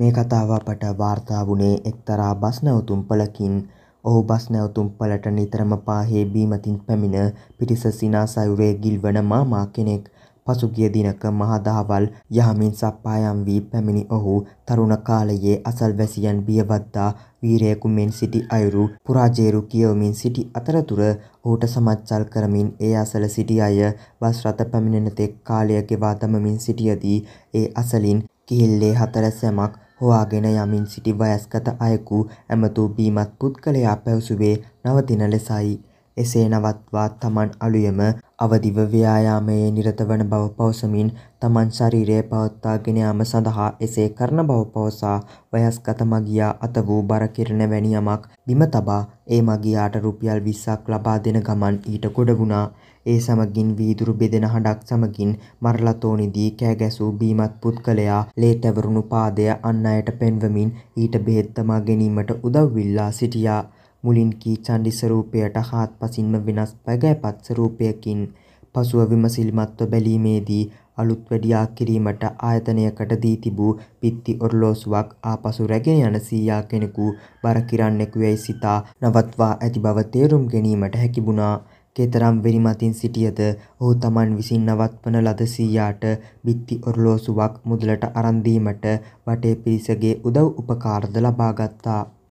මේ කතාව අපට වාර්තා වුණේ එක්තරා බස් නැවතුම්පළකින්. ඔහු බස් නැවතුම්පළට නිතරම පාහේ බීමතින් පැමිණ පිරිස සිනාසයුරේ ගිල්වන මාමා කෙනෙක්. පසුගිය දිනක මහදහවල් යහමින් සප්පායම් වී පැමිණි ඔහු තරුණ කාලයේ අසල්වැසියන් බියවද්දා වීරයෙකු මෙන් සිටි අයුරු පුරාජේරු කියවමින් සිටි අතරතුර ඔහුට සමච්චල් කරමින් ඒ අසල සිටි අය බස් රථ පැමිණෙන තෙක් කාලය ගෙවා දමමින් සිටියදී ඒ අසලින් කිහිල්ලේ හතර සැමක් හොවාගෙන යමින් සිටි වයස්ගත අයෙකු ඇමතූ බීමත් පුද්ගලයා පැවසුවේ නවතින ලෙසයි. එසේ නවත්වා තමන් අලුයම අවදිව ව්‍යායාමයේ නිරත වන බව පවසමින් තමන් ශරීරය පවත්වාගෙන යාම සඳහා එසේ කරන බව පවසා වයස්ගත මගියා අත වූ බර කිරණ වැනි යමක් බිම තබා ඒ මගියාට රුපියල් 20ක් ලබා දෙන ගමන් ඊට ගොඩ වුණා. ඒ සමගින් වීදුරු බෙදෙන හඬක් සමගින් මරලතෝනිදී කෑ ගැසූ බීමත් පුත්කලයා ලේතැවරුණු පාදය අන් අයට පෙන්වමින් ඊට බෙහෙත් තමා ගැනීමට උදව් විල්ලා සිටියා. මුලින් කී චණ්ඩි ස්වරූපයට හාත්පසින්ම වෙනස් පැගෑපත් ස්වරූපයකින් පසුව විමසිලිමත්ව බැලීමේදී අලුත් වැඩියා කිරීමට ආයතනයකට දී තිබූ පිත්ති ඔරලෝසුවක් ආපසු රැගෙන යන සීයා කෙනෙකු බර කිරන්නෙකු යැයි සිතා නවත්වා ඇති බව තේරුම් ගැනීමට හැකිබුණා. කේතරම් වෙරිමතින් සිටියද ඔහු තමන් විසින් නවත්වන ලද සීයාට බිත්ති ඔරලෝසුවක් මුදලට අරන් දීමට වටේ පිරිසගේ උදව් උපකාරද ලබා ගත්තා.